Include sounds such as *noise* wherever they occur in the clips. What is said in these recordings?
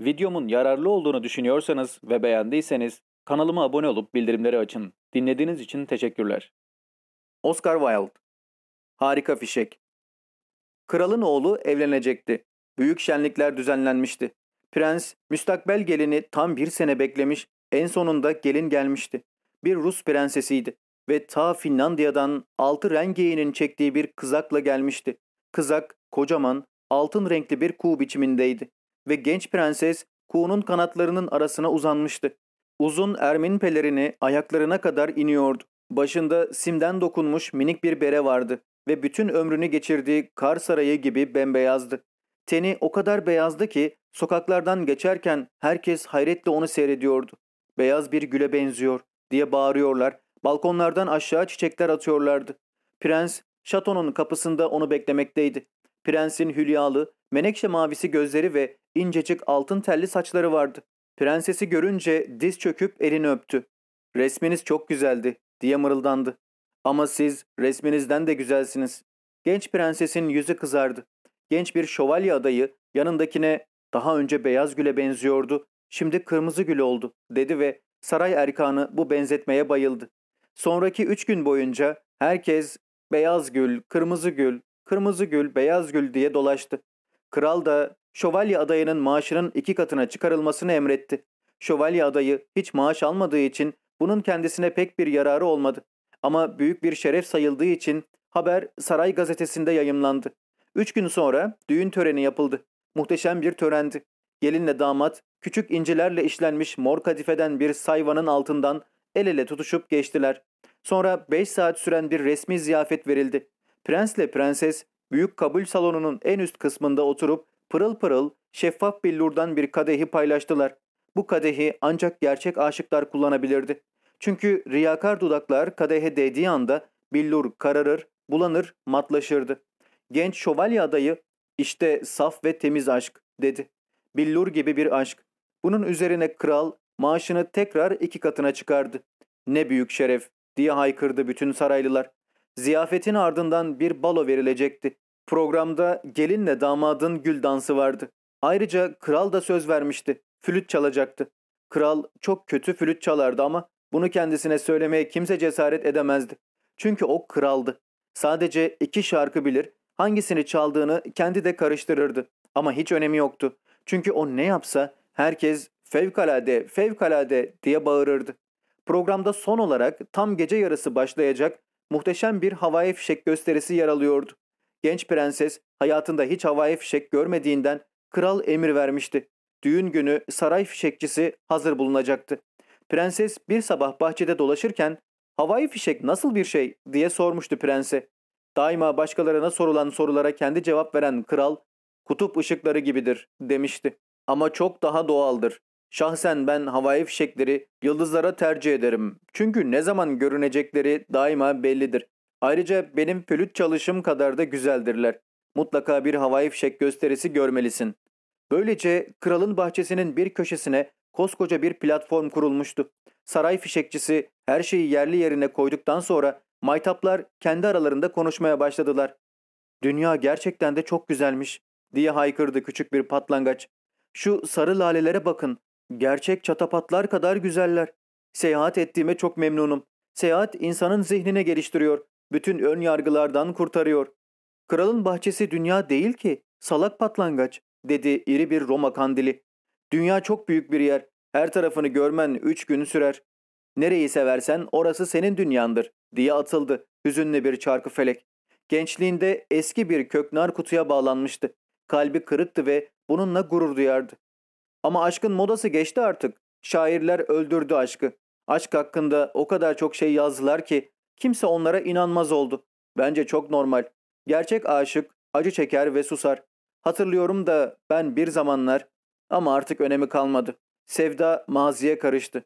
Videomun yararlı olduğunu düşünüyorsanız ve beğendiyseniz kanalıma abone olup bildirimleri açın. Dinlediğiniz için teşekkürler. Oscar Wilde Harika fişek Kralın oğlu evlenecekti. Büyük şenlikler düzenlenmişti. Prens, müstakbel gelini tam bir sene beklemiş, en sonunda gelin gelmişti. Bir Rus prensesiydi ve ta Finlandiya'dan altı rengeğinin çektiği bir kızakla gelmişti. Kızak, kocaman, altın renkli bir kuğu biçimindeydi ve genç prenses kuğunun kanatlarının arasına uzanmıştı. Uzun ermin pelerini ayaklarına kadar iniyordu. Başında simden dokunmuş minik bir bere vardı ve bütün ömrünü geçirdiği kar sarayı gibi bembeyazdı. Teni o kadar beyazdı ki sokaklardan geçerken herkes hayretle onu seyrediyordu. Beyaz bir güle benziyor diye bağırıyorlar. Balkonlardan aşağı çiçekler atıyorlardı. Prens şatonun kapısında onu beklemekteydi. Prensin hülyalı, menekşe mavisi gözleri ve incecik altın telli saçları vardı. Prensesi görünce diz çöküp elini öptü. Resminiz çok güzeldi diye mırıldandı. Ama siz resminizden de güzelsiniz. Genç prensesin yüzü kızardı. Genç bir şövalye adayı yanındakine daha önce beyaz güle benziyordu, şimdi kırmızı gül oldu dedi ve saray erkanı bu benzetmeye bayıldı. Sonraki üç gün boyunca herkes beyaz gül, kırmızı gül, kırmızı gül, beyaz gül diye dolaştı. Kral da şövalye adayının maaşının iki katına çıkarılmasını emretti. Şövalye adayı hiç maaş almadığı için bunun kendisine pek bir yararı olmadı. Ama büyük bir şeref sayıldığı için haber saray gazetesinde yayımlandı. Üç gün sonra düğün töreni yapıldı. Muhteşem bir törendi. Gelinle damat küçük incilerle işlenmiş mor kadifeden bir sayvanın altından el ele tutuşup geçtiler. Sonra beş saat süren bir resmi ziyafet verildi. Prensle prenses büyük kabul salonunun en üst kısmında oturup pırıl pırıl şeffaf billurdan bir kadehi paylaştılar. Bu kadehi ancak gerçek aşıklar kullanabilirdi. Çünkü riyakar dudaklar kadehe değdiği anda billur kararır, bulanır, matlaşırdı. Genç şövalye adayı işte saf ve temiz aşk dedi. Billur gibi bir aşk. Bunun üzerine kral maaşını tekrar iki katına çıkardı. Ne büyük şeref diye haykırdı bütün saraylılar. Ziyafetin ardından bir balo verilecekti. Programda gelinle damadın gül dansı vardı. Ayrıca kral da söz vermişti. Flüt çalacaktı. Kral çok kötü flüt çalardı ama bunu kendisine söylemeye kimse cesaret edemezdi. Çünkü o kraldı. Sadece iki şarkı bilir, hangisini çaldığını kendi de karıştırırdı. Ama hiç önemi yoktu. Çünkü o ne yapsa herkes fevkalade, fevkalade diye bağırırdı. Programda son olarak tam gece yarısı başlayacak muhteşem bir havai fişek gösterisi yer alıyordu. Genç prenses hayatında hiç havai fişek görmediğinden kral emir vermişti. Düğün günü saray fişekçisi hazır bulunacaktı. Prenses bir sabah bahçede dolaşırken havai fişek nasıl bir şey diye sormuştu prense. Daima başkalarına sorulan sorulara kendi cevap veren kral kutup ışıkları gibidir demişti. Ama çok daha doğaldır. Şahsen ben havai fişekleri yıldızlara tercih ederim. Çünkü ne zaman görünecekleri daima bellidir. Ayrıca benim flüt çalışım kadar da güzeldirler. Mutlaka bir havai fişek gösterisi görmelisin. Böylece kralın bahçesinin bir köşesine koskoca bir platform kurulmuştu. Saray fişekçisi her şeyi yerli yerine koyduktan sonra maytaplar kendi aralarında konuşmaya başladılar. Dünya gerçekten de çok güzelmiş diye haykırdı küçük bir patlangaç. Şu sarı lalelere bakın Gerçek çatapatlar kadar güzeller. Seyahat ettiğime çok memnunum. Seyahat insanın zihnine geliştiriyor. Bütün ön yargılardan kurtarıyor. Kralın bahçesi dünya değil ki. Salak patlangaç dedi iri bir Roma kandili. Dünya çok büyük bir yer. Her tarafını görmen üç gün sürer. Nereyi seversen orası senin dünyandır diye atıldı hüzünlü bir çarkı felek. Gençliğinde eski bir köknar kutuya bağlanmıştı. Kalbi kırıktı ve bununla gurur duyardı. Ama aşkın modası geçti artık. Şairler öldürdü aşkı. Aşk hakkında o kadar çok şey yazdılar ki kimse onlara inanmaz oldu. Bence çok normal. Gerçek aşık acı çeker ve susar. Hatırlıyorum da ben bir zamanlar ama artık önemi kalmadı. Sevda maziye karıştı.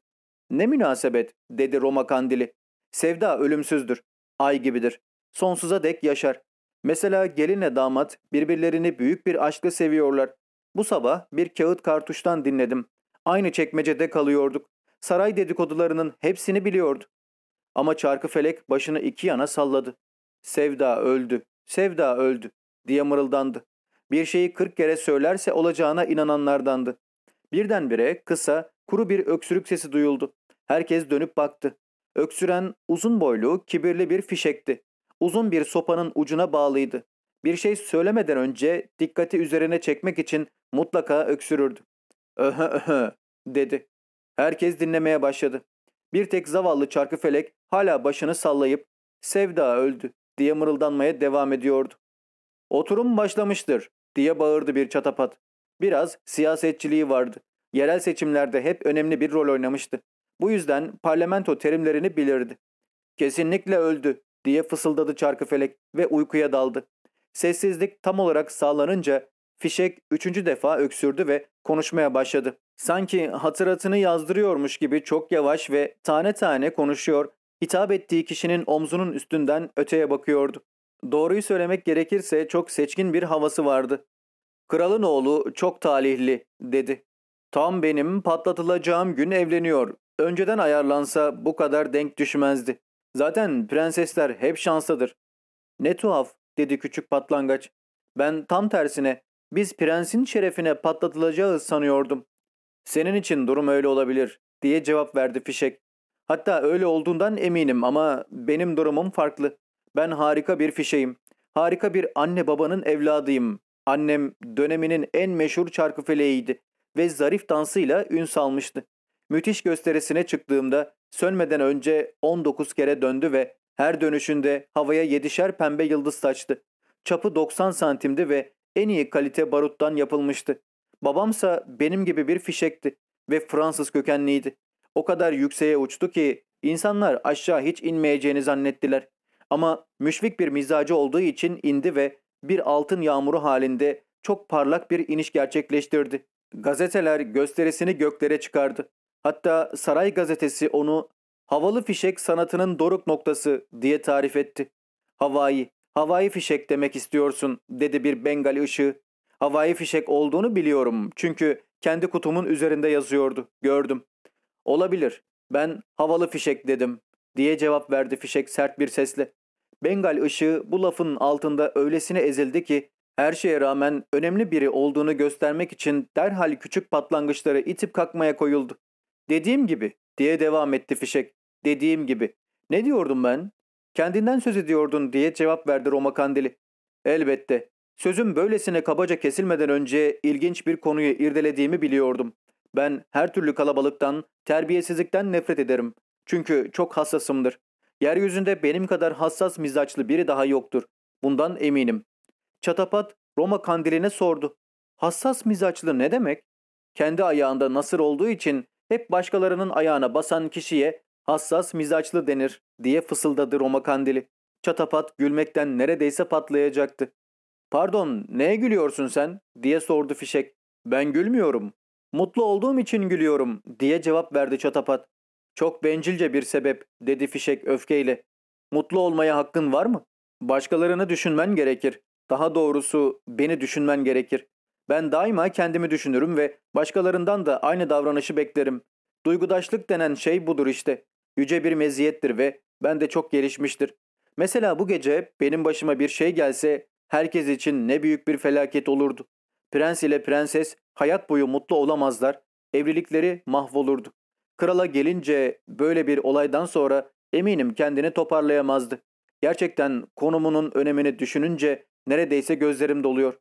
Ne münasebet dedi Roma kandili. Sevda ölümsüzdür. Ay gibidir. Sonsuza dek yaşar. Mesela gelinle damat birbirlerini büyük bir aşkla seviyorlar. Bu sabah bir kağıt kartuştan dinledim. Aynı çekmecede kalıyorduk. Saray dedikodularının hepsini biliyordu. Ama çarkı felek başını iki yana salladı. Sevda öldü, Sevda öldü diye mırıldandı. Bir şeyi kırk kere söylerse olacağına inananlardandı. Birdenbire kısa, kuru bir öksürük sesi duyuldu. Herkes dönüp baktı. Öksüren uzun boylu, kibirli bir fişekti. Uzun bir sopanın ucuna bağlıydı. Bir şey söylemeden önce dikkati üzerine çekmek için mutlaka öksürürdü. Öhö öhö dedi. Herkes dinlemeye başladı. Bir tek zavallı çarkıfelek hala başını sallayıp Sevda öldü diye mırıldanmaya devam ediyordu. Oturum başlamıştır diye bağırdı bir çatapat. Biraz siyasetçiliği vardı. Yerel seçimlerde hep önemli bir rol oynamıştı. Bu yüzden parlamento terimlerini bilirdi. Kesinlikle öldü diye fısıldadı çarkıfelek ve uykuya daldı. Sessizlik tam olarak sağlanınca fişek üçüncü defa öksürdü ve konuşmaya başladı. Sanki hatıratını yazdırıyormuş gibi çok yavaş ve tane tane konuşuyor, hitap ettiği kişinin omzunun üstünden öteye bakıyordu. Doğruyu söylemek gerekirse çok seçkin bir havası vardı. Kralın oğlu çok talihli dedi. Tam benim patlatılacağım gün evleniyor. Önceden ayarlansa bu kadar denk düşmezdi. Zaten prensesler hep şanslıdır. Ne tuhaf dedi küçük patlangaç. Ben tam tersine biz prensin şerefine patlatılacağız sanıyordum. Senin için durum öyle olabilir diye cevap verdi fişek. Hatta öyle olduğundan eminim ama benim durumum farklı. Ben harika bir fişeyim. Harika bir anne babanın evladıyım. Annem döneminin en meşhur çarkı feleğiydi ve zarif dansıyla ün salmıştı. Müthiş gösterisine çıktığımda sönmeden önce 19 kere döndü ve her dönüşünde havaya yedişer pembe yıldız saçtı. Çapı 90 santimdi ve en iyi kalite baruttan yapılmıştı. Babamsa benim gibi bir fişekti ve Fransız kökenliydi. O kadar yükseğe uçtu ki insanlar aşağı hiç inmeyeceğini zannettiler. Ama müşfik bir mizacı olduğu için indi ve bir altın yağmuru halinde çok parlak bir iniş gerçekleştirdi. Gazeteler gösterisini göklere çıkardı. Hatta Saray gazetesi onu havalı fişek sanatının doruk noktası diye tarif etti. Havai, havai fişek demek istiyorsun dedi bir Bengali ışığı. Havai fişek olduğunu biliyorum çünkü kendi kutumun üzerinde yazıyordu, gördüm. Olabilir, ben havalı fişek dedim diye cevap verdi fişek sert bir sesle. Bengal ışığı bu lafın altında öylesine ezildi ki her şeye rağmen önemli biri olduğunu göstermek için derhal küçük patlangıçları itip kalkmaya koyuldu. Dediğim gibi diye devam etti fişek. Dediğim gibi. Ne diyordum ben? Kendinden söz ediyordun diye cevap verdi Roma Kandili. Elbette. Sözüm böylesine kabaca kesilmeden önce ilginç bir konuyu irdelediğimi biliyordum. Ben her türlü kalabalıktan, terbiyesizlikten nefret ederim. Çünkü çok hassasımdır. Yeryüzünde benim kadar hassas mizaçlı biri daha yoktur. Bundan eminim. Çatapat Roma kandiline sordu. Hassas mizaçlı ne demek? Kendi ayağında nasır olduğu için hep başkalarının ayağına basan kişiye hassas mizaçlı denir diye fısıldadı Roma kandili. Çatapat gülmekten neredeyse patlayacaktı. Pardon neye gülüyorsun sen diye sordu fişek. Ben gülmüyorum. Mutlu olduğum için gülüyorum diye cevap verdi çatapat. Çok bencilce bir sebep dedi fişek öfkeyle. Mutlu olmaya hakkın var mı? Başkalarını düşünmen gerekir. Daha doğrusu beni düşünmen gerekir. Ben daima kendimi düşünürüm ve başkalarından da aynı davranışı beklerim. Duygudaşlık denen şey budur işte. Yüce bir meziyettir ve ben de çok gelişmiştir. Mesela bu gece benim başıma bir şey gelse herkes için ne büyük bir felaket olurdu. Prens ile prenses hayat boyu mutlu olamazlar, evlilikleri mahvolurdu. Krala gelince böyle bir olaydan sonra eminim kendini toparlayamazdı. Gerçekten konumunun önemini düşününce neredeyse gözlerim doluyor.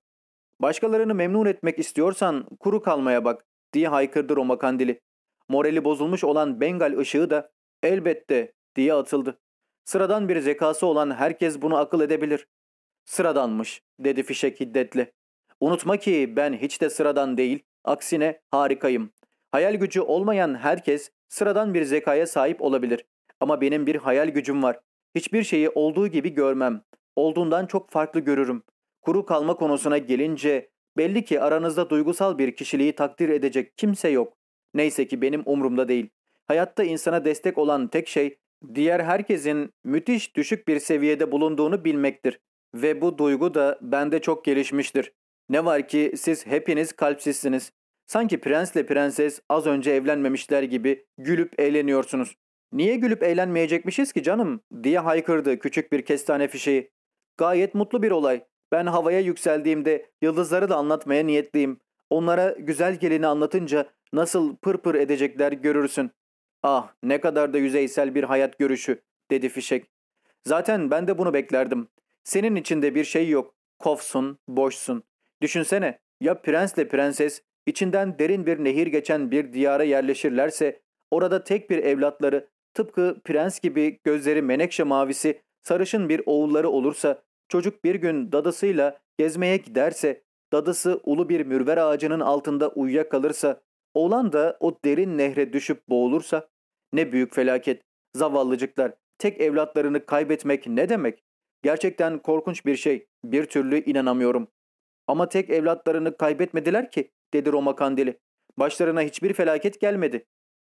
Başkalarını memnun etmek istiyorsan kuru kalmaya bak diye haykırdı Roma kandili. Morali bozulmuş olan Bengal ışığı da elbette diye atıldı. Sıradan bir zekası olan herkes bunu akıl edebilir. Sıradanmış dedi fişek hiddetle. Unutma ki ben hiç de sıradan değil, aksine harikayım. Hayal gücü olmayan herkes sıradan bir zekaya sahip olabilir. Ama benim bir hayal gücüm var. Hiçbir şeyi olduğu gibi görmem. Olduğundan çok farklı görürüm. Kuru kalma konusuna gelince belli ki aranızda duygusal bir kişiliği takdir edecek kimse yok. Neyse ki benim umrumda değil. Hayatta insana destek olan tek şey diğer herkesin müthiş düşük bir seviyede bulunduğunu bilmektir. Ve bu duygu da bende çok gelişmiştir. Ne var ki siz hepiniz kalpsizsiniz. Sanki prensle prenses az önce evlenmemişler gibi gülüp eğleniyorsunuz. Niye gülüp eğlenmeyecekmişiz ki canım diye haykırdı küçük bir kestane fişeği. Gayet mutlu bir olay. Ben havaya yükseldiğimde yıldızları da anlatmaya niyetliyim. Onlara güzel gelini anlatınca nasıl pırpır pır edecekler görürsün. Ah ne kadar da yüzeysel bir hayat görüşü dedi fişek. Zaten ben de bunu beklerdim. Senin içinde bir şey yok. Kofsun, boşsun. Düşünsene ya prensle prenses içinden derin bir nehir geçen bir diyara yerleşirlerse orada tek bir evlatları tıpkı prens gibi gözleri menekşe mavisi sarışın bir oğulları olursa Çocuk bir gün dadısıyla gezmeye giderse, dadısı ulu bir mürver ağacının altında uyuyakalırsa, oğlan da o derin nehre düşüp boğulursa, ne büyük felaket, zavallıcıklar, tek evlatlarını kaybetmek ne demek? Gerçekten korkunç bir şey, bir türlü inanamıyorum. Ama tek evlatlarını kaybetmediler ki, dedi Roma Kandili. Başlarına hiçbir felaket gelmedi.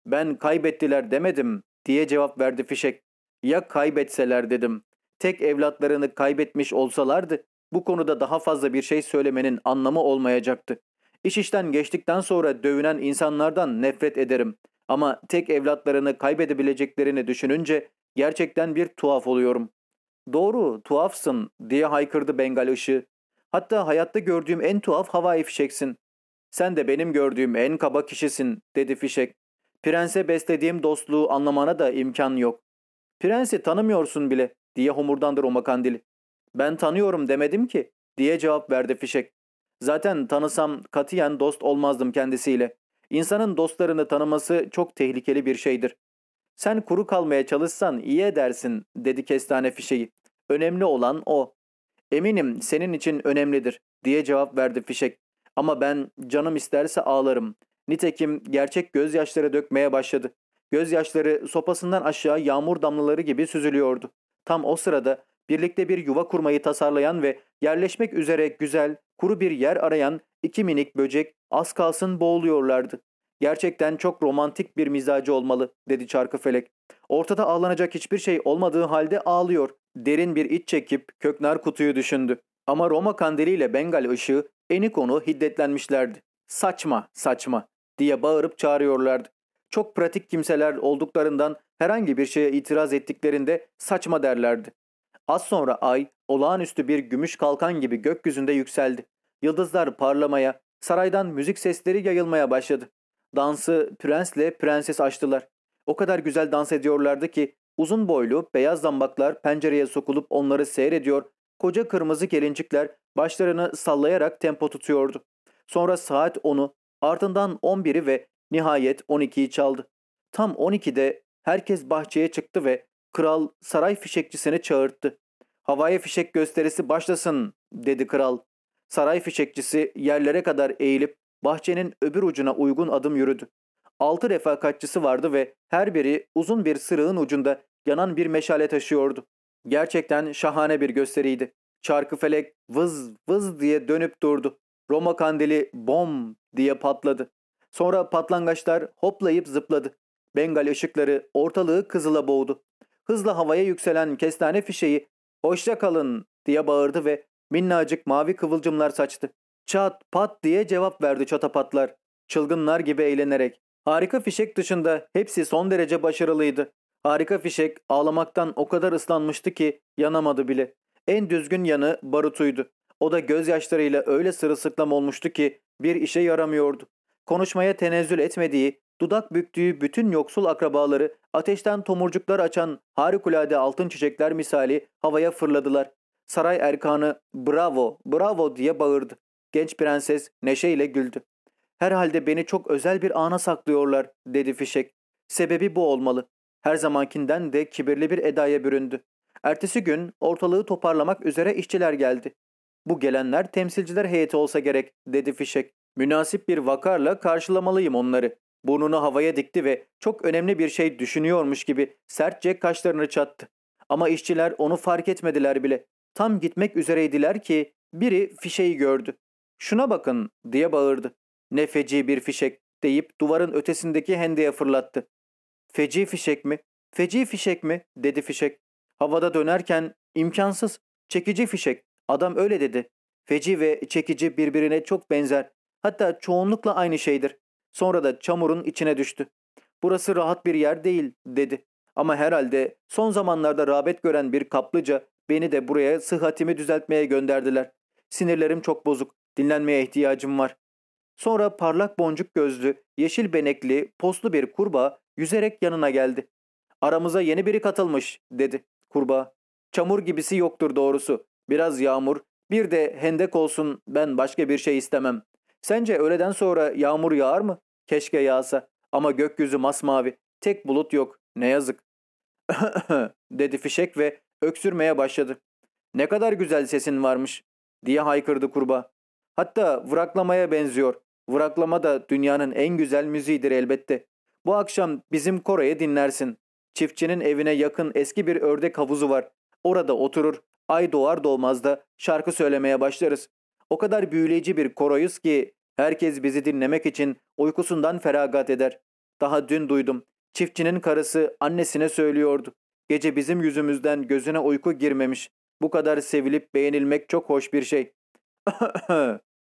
Ben kaybettiler demedim, diye cevap verdi Fişek. Ya kaybetseler dedim tek evlatlarını kaybetmiş olsalardı bu konuda daha fazla bir şey söylemenin anlamı olmayacaktı. İş işten geçtikten sonra dövünen insanlardan nefret ederim ama tek evlatlarını kaybedebileceklerini düşününce gerçekten bir tuhaf oluyorum. Doğru, tuhafsın diye haykırdı Bengal ışığı. Hatta hayatta gördüğüm en tuhaf havai fişeksin. Sen de benim gördüğüm en kaba kişisin dedi fişek. Prense beslediğim dostluğu anlamana da imkan yok. Prensi tanımıyorsun bile diye homurdandır o kandili. Ben tanıyorum demedim ki diye cevap verdi fişek. Zaten tanısam katiyen dost olmazdım kendisiyle. İnsanın dostlarını tanıması çok tehlikeli bir şeydir. Sen kuru kalmaya çalışsan iyi edersin dedi kestane fişeği. Önemli olan o. Eminim senin için önemlidir diye cevap verdi fişek. Ama ben canım isterse ağlarım. Nitekim gerçek gözyaşları dökmeye başladı. Gözyaşları sopasından aşağı yağmur damlaları gibi süzülüyordu. Tam o sırada birlikte bir yuva kurmayı tasarlayan ve yerleşmek üzere güzel, kuru bir yer arayan iki minik böcek az kalsın boğuluyorlardı. Gerçekten çok romantik bir mizacı olmalı dedi çarkıfelek. Ortada ağlanacak hiçbir şey olmadığı halde ağlıyor. Derin bir iç çekip köknar kutuyu düşündü. Ama Roma kandiliyle Bengal ışığı Enikon'u hiddetlenmişlerdi. Saçma, saçma diye bağırıp çağırıyorlardı. Çok pratik kimseler olduklarından herhangi bir şeye itiraz ettiklerinde saçma derlerdi. Az sonra ay olağanüstü bir gümüş kalkan gibi gökyüzünde yükseldi. Yıldızlar parlamaya, saraydan müzik sesleri yayılmaya başladı. Dansı prensle prenses açtılar. O kadar güzel dans ediyorlardı ki uzun boylu beyaz zambaklar pencereye sokulup onları seyrediyor, koca kırmızı gelincikler başlarını sallayarak tempo tutuyordu. Sonra saat 10'u, ardından 11'i ve nihayet 12'yi çaldı. Tam 12'de Herkes bahçeye çıktı ve kral saray fişekçisini çağırdı. Havaya fişek gösterisi başlasın dedi kral. Saray fişekçisi yerlere kadar eğilip bahçenin öbür ucuna uygun adım yürüdü. Altı refakatçısı vardı ve her biri uzun bir sırığın ucunda yanan bir meşale taşıyordu. Gerçekten şahane bir gösteriydi. Çarkı felek vız vız diye dönüp durdu. Roma kandili bom diye patladı. Sonra patlangaçlar hoplayıp zıpladı. Bengal ışıkları ortalığı kızıla boğdu. Hızla havaya yükselen kestane fişeği ''Hoşça kalın'' diye bağırdı ve minnacık mavi kıvılcımlar saçtı. Çat pat diye cevap verdi çatapatlar. Çılgınlar gibi eğlenerek. Harika fişek dışında hepsi son derece başarılıydı. Harika fişek ağlamaktan o kadar ıslanmıştı ki yanamadı bile. En düzgün yanı barutuydu. O da gözyaşlarıyla öyle sırılsıklam olmuştu ki bir işe yaramıyordu. Konuşmaya tenezzül etmediği, dudak büktüğü bütün yoksul akrabaları ateşten tomurcuklar açan harikulade altın çiçekler misali havaya fırladılar. Saray erkanı bravo, bravo diye bağırdı. Genç prenses neşeyle güldü. Herhalde beni çok özel bir ana saklıyorlar dedi fişek. Sebebi bu olmalı. Her zamankinden de kibirli bir edaya büründü. Ertesi gün ortalığı toparlamak üzere işçiler geldi. Bu gelenler temsilciler heyeti olsa gerek dedi fişek. Münasip bir vakarla karşılamalıyım onları. Burnunu havaya dikti ve çok önemli bir şey düşünüyormuş gibi sertçe kaşlarını çattı. Ama işçiler onu fark etmediler bile. Tam gitmek üzereydiler ki biri fişeyi gördü. ''Şuna bakın'' diye bağırdı. ''Ne feci bir fişek'' deyip duvarın ötesindeki hendeye fırlattı. ''Feci fişek mi? Feci fişek mi?'' dedi fişek. Havada dönerken ''imkansız, çekici fişek, adam öyle dedi. Feci ve çekici birbirine çok benzer, hatta çoğunlukla aynı şeydir. Sonra da çamurun içine düştü. Burası rahat bir yer değil dedi. Ama herhalde son zamanlarda rağbet gören bir kaplıca beni de buraya sıhhatimi düzeltmeye gönderdiler. Sinirlerim çok bozuk. Dinlenmeye ihtiyacım var. Sonra parlak boncuk gözlü, yeşil benekli, poslu bir kurbağa yüzerek yanına geldi. Aramıza yeni biri katılmış dedi kurbağa. Çamur gibisi yoktur doğrusu. Biraz yağmur, bir de hendek olsun ben başka bir şey istemem. Sence öğleden sonra yağmur yağar mı? Keşke yağsa. Ama gökyüzü masmavi. Tek bulut yok. Ne yazık. *laughs* dedi fişek ve öksürmeye başladı. Ne kadar güzel sesin varmış diye haykırdı kurba. Hatta vıraklamaya benziyor. Vıraklama da dünyanın en güzel müziğidir elbette. Bu akşam bizim Kore'ye dinlersin. Çiftçinin evine yakın eski bir ördek havuzu var. Orada oturur, ay doğar doğmaz da şarkı söylemeye başlarız. O kadar büyüleyici bir koroyuz ki herkes bizi dinlemek için uykusundan feragat eder. Daha dün duydum. Çiftçinin karısı annesine söylüyordu. Gece bizim yüzümüzden gözüne uyku girmemiş. Bu kadar sevilip beğenilmek çok hoş bir şey. *laughs*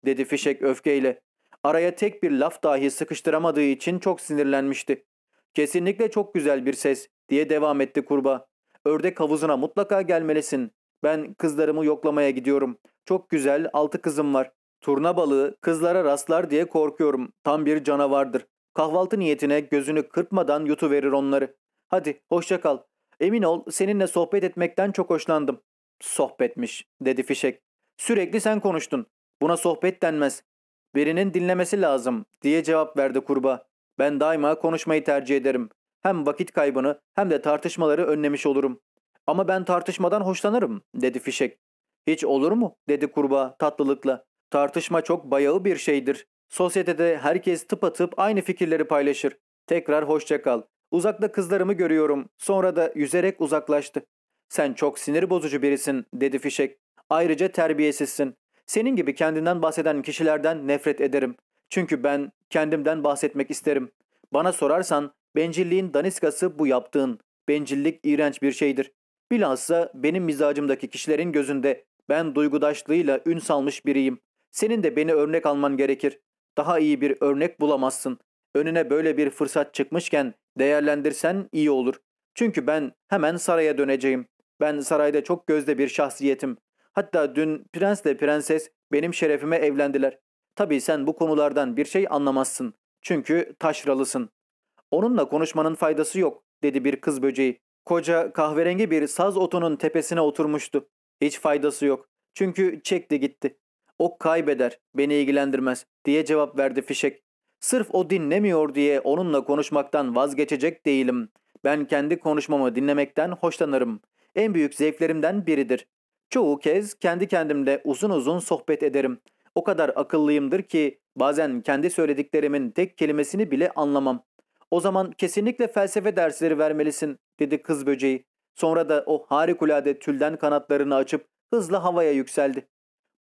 dedi Fişek öfkeyle. Araya tek bir laf dahi sıkıştıramadığı için çok sinirlenmişti. Kesinlikle çok güzel bir ses diye devam etti kurba. Ördek havuzuna mutlaka gelmelisin. Ben kızlarımı yoklamaya gidiyorum. Çok güzel, altı kızım var. Turna balığı, kızlara rastlar diye korkuyorum. Tam bir canavardır. Kahvaltı niyetine gözünü kırpmadan yutuverir onları. Hadi, hoşça kal. Emin ol, seninle sohbet etmekten çok hoşlandım. Sohbetmiş, dedi Fişek. Sürekli sen konuştun. Buna sohbet denmez. Birinin dinlemesi lazım, diye cevap verdi kurba. Ben daima konuşmayı tercih ederim. Hem vakit kaybını hem de tartışmaları önlemiş olurum. Ama ben tartışmadan hoşlanırım, dedi Fişek. Hiç olur mu? dedi kurbağa tatlılıkla. Tartışma çok bayağı bir şeydir. Sosyetede herkes tıpatıp aynı fikirleri paylaşır. Tekrar hoşça kal. Uzakta kızlarımı görüyorum. Sonra da yüzerek uzaklaştı. Sen çok sinir bozucu birisin dedi fişek. Ayrıca terbiyesizsin. Senin gibi kendinden bahseden kişilerden nefret ederim. Çünkü ben kendimden bahsetmek isterim. Bana sorarsan bencilliğin daniskası bu yaptığın. Bencillik iğrenç bir şeydir. Bilhassa benim mizacımdaki kişilerin gözünde ben duygudaşlığıyla ün salmış biriyim. Senin de beni örnek alman gerekir. Daha iyi bir örnek bulamazsın. Önüne böyle bir fırsat çıkmışken değerlendirsen iyi olur. Çünkü ben hemen saraya döneceğim. Ben sarayda çok gözde bir şahsiyetim. Hatta dün prensle prenses benim şerefime evlendiler. Tabii sen bu konulardan bir şey anlamazsın. Çünkü taşralısın. Onunla konuşmanın faydası yok dedi bir kız böceği. Koca kahverengi bir saz otunun tepesine oturmuştu. Hiç faydası yok. Çünkü çekti gitti. O kaybeder, beni ilgilendirmez diye cevap verdi fişek. Sırf o dinlemiyor diye onunla konuşmaktan vazgeçecek değilim. Ben kendi konuşmamı dinlemekten hoşlanırım. En büyük zevklerimden biridir. Çoğu kez kendi kendimle uzun uzun sohbet ederim. O kadar akıllıyımdır ki bazen kendi söylediklerimin tek kelimesini bile anlamam. O zaman kesinlikle felsefe dersleri vermelisin dedi kız böceği. Sonra da o harikulade tülden kanatlarını açıp hızla havaya yükseldi.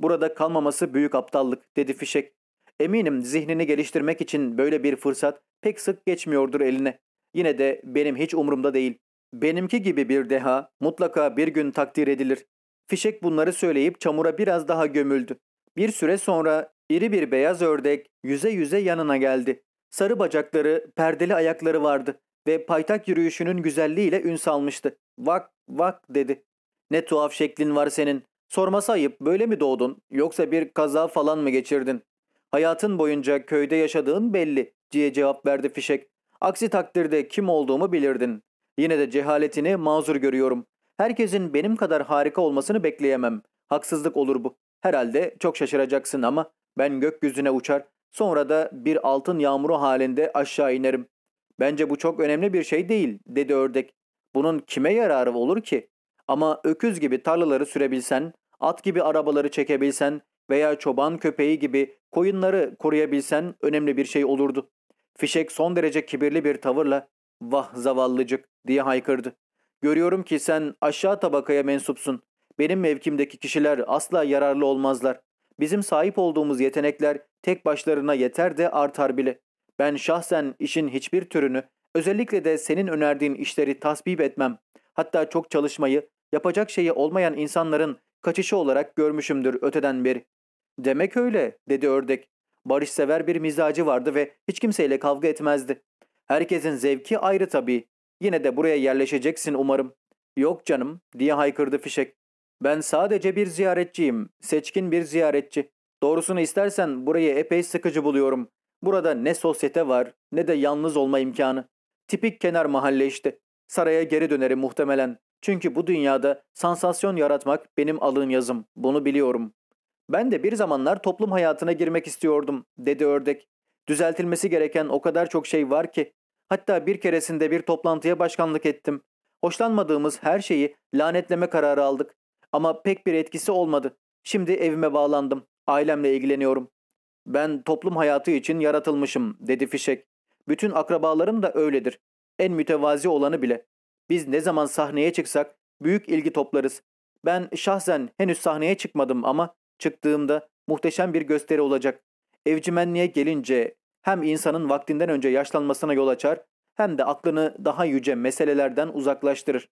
Burada kalmaması büyük aptallık dedi fişek. Eminim zihnini geliştirmek için böyle bir fırsat pek sık geçmiyordur eline. Yine de benim hiç umurumda değil. Benimki gibi bir deha mutlaka bir gün takdir edilir. Fişek bunları söyleyip çamura biraz daha gömüldü. Bir süre sonra iri bir beyaz ördek yüze yüze yanına geldi. Sarı bacakları, perdeli ayakları vardı ve paytak yürüyüşünün güzelliğiyle ün salmıştı. Vak vak dedi. Ne tuhaf şeklin var senin. Sorması ayıp böyle mi doğdun yoksa bir kaza falan mı geçirdin? Hayatın boyunca köyde yaşadığın belli diye cevap verdi fişek. Aksi takdirde kim olduğumu bilirdin. Yine de cehaletini mazur görüyorum. Herkesin benim kadar harika olmasını bekleyemem. Haksızlık olur bu. Herhalde çok şaşıracaksın ama ben gökyüzüne uçar, sonra da bir altın yağmuru halinde aşağı inerim. Bence bu çok önemli bir şey değil dedi ördek. Bunun kime yararı olur ki? Ama öküz gibi tarlaları sürebilsen, at gibi arabaları çekebilsen veya çoban köpeği gibi koyunları koruyabilsen önemli bir şey olurdu. Fişek son derece kibirli bir tavırla vah zavallıcık diye haykırdı. Görüyorum ki sen aşağı tabakaya mensupsun. Benim mevkimdeki kişiler asla yararlı olmazlar. Bizim sahip olduğumuz yetenekler tek başlarına yeter de artar bile. Ben şahsen işin hiçbir türünü, özellikle de senin önerdiğin işleri tasvip etmem. Hatta çok çalışmayı, yapacak şeyi olmayan insanların kaçışı olarak görmüşümdür öteden beri. Demek öyle, dedi ördek. Barışsever bir mizacı vardı ve hiç kimseyle kavga etmezdi. Herkesin zevki ayrı tabii. Yine de buraya yerleşeceksin umarım. Yok canım, diye haykırdı fişek. Ben sadece bir ziyaretçiyim, seçkin bir ziyaretçi. Doğrusunu istersen burayı epey sıkıcı buluyorum. Burada ne sosyete var ne de yalnız olma imkanı. Tipik kenar mahalle işte. Saraya geri dönerim muhtemelen. Çünkü bu dünyada sansasyon yaratmak benim alın yazım. Bunu biliyorum. Ben de bir zamanlar toplum hayatına girmek istiyordum, dedi ördek. Düzeltilmesi gereken o kadar çok şey var ki. Hatta bir keresinde bir toplantıya başkanlık ettim. Hoşlanmadığımız her şeyi lanetleme kararı aldık. Ama pek bir etkisi olmadı. Şimdi evime bağlandım. Ailemle ilgileniyorum. Ben toplum hayatı için yaratılmışım dedi fişek. Bütün akrabalarım da öyledir. En mütevazi olanı bile. Biz ne zaman sahneye çıksak büyük ilgi toplarız. Ben şahsen henüz sahneye çıkmadım ama çıktığımda muhteşem bir gösteri olacak. Evcimenliğe gelince hem insanın vaktinden önce yaşlanmasına yol açar hem de aklını daha yüce meselelerden uzaklaştırır.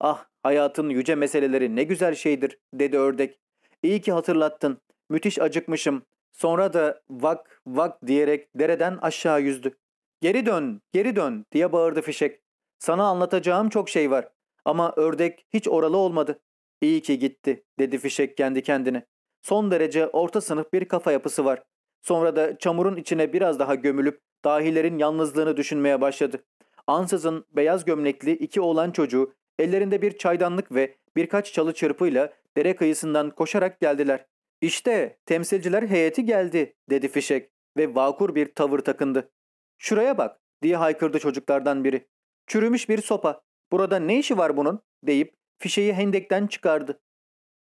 Ah hayatın yüce meseleleri ne güzel şeydir dedi ördek. İyi ki hatırlattın. Müthiş acıkmışım. Sonra da vak vak diyerek dereden aşağı yüzdü. Geri dön, geri dön diye bağırdı fişek. Sana anlatacağım çok şey var ama ördek hiç oralı olmadı. İyi ki gitti dedi fişek kendi kendine. Son derece orta sınıf bir kafa yapısı var. Sonra da çamurun içine biraz daha gömülüp dahilerin yalnızlığını düşünmeye başladı. Ansızın beyaz gömlekli iki oğlan çocuğu ellerinde bir çaydanlık ve birkaç çalı çırpıyla dere kıyısından koşarak geldiler. İşte temsilciler heyeti geldi dedi fişek ve vakur bir tavır takındı. Şuraya bak diye haykırdı çocuklardan biri. Çürümüş bir sopa. Burada ne işi var bunun deyip fişeyi hendekten çıkardı.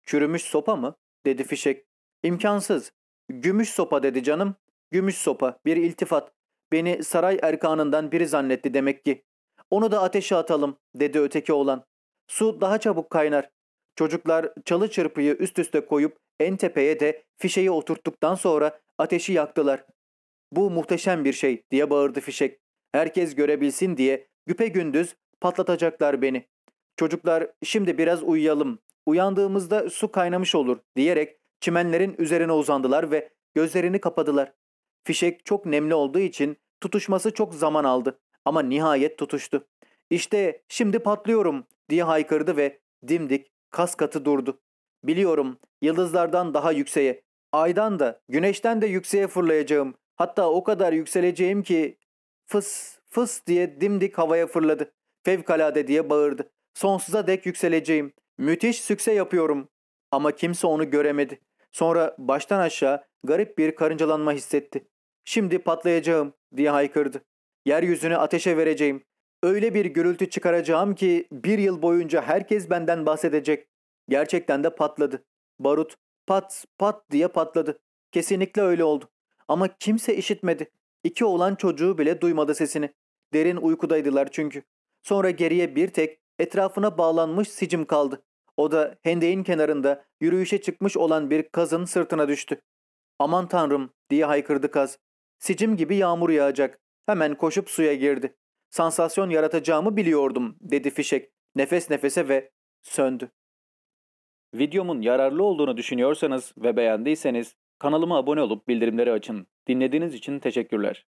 Çürümüş sopa mı dedi fişek. İmkansız. Gümüş sopa dedi canım. Gümüş sopa bir iltifat. Beni saray erkanından biri zannetti demek ki. Onu da ateşe atalım dedi öteki olan. Su daha çabuk kaynar. Çocuklar çalı çırpıyı üst üste koyup en tepeye de fişeyi oturttuktan sonra ateşi yaktılar. Bu muhteşem bir şey diye bağırdı fişek. Herkes görebilsin diye güpe gündüz patlatacaklar beni. Çocuklar şimdi biraz uyuyalım. Uyandığımızda su kaynamış olur diyerek çimenlerin üzerine uzandılar ve gözlerini kapadılar. Fişek çok nemli olduğu için tutuşması çok zaman aldı ama nihayet tutuştu. İşte şimdi patlıyorum diye haykırdı ve dimdik kas katı durdu. Biliyorum yıldızlardan daha yükseğe, aydan da güneşten de yükseğe fırlayacağım. Hatta o kadar yükseleceğim ki fıs fıs diye dimdik havaya fırladı. Fevkalade diye bağırdı. Sonsuza dek yükseleceğim. Müthiş sükse yapıyorum. Ama kimse onu göremedi. Sonra baştan aşağı garip bir karıncalanma hissetti. Şimdi patlayacağım diye haykırdı. Yeryüzünü ateşe vereceğim. Öyle bir gürültü çıkaracağım ki bir yıl boyunca herkes benden bahsedecek. Gerçekten de patladı. Barut pat pat diye patladı. Kesinlikle öyle oldu. Ama kimse işitmedi. İki olan çocuğu bile duymadı sesini. Derin uykudaydılar çünkü. Sonra geriye bir tek etrafına bağlanmış sicim kaldı. O da hendeğin kenarında yürüyüşe çıkmış olan bir kazın sırtına düştü. Aman tanrım diye haykırdı kaz. Sicim gibi yağmur yağacak. Hemen koşup suya girdi. Sansasyon yaratacağımı biliyordum dedi fişek. Nefes nefese ve söndü. Videomun yararlı olduğunu düşünüyorsanız ve beğendiyseniz kanalıma abone olup bildirimleri açın. Dinlediğiniz için teşekkürler.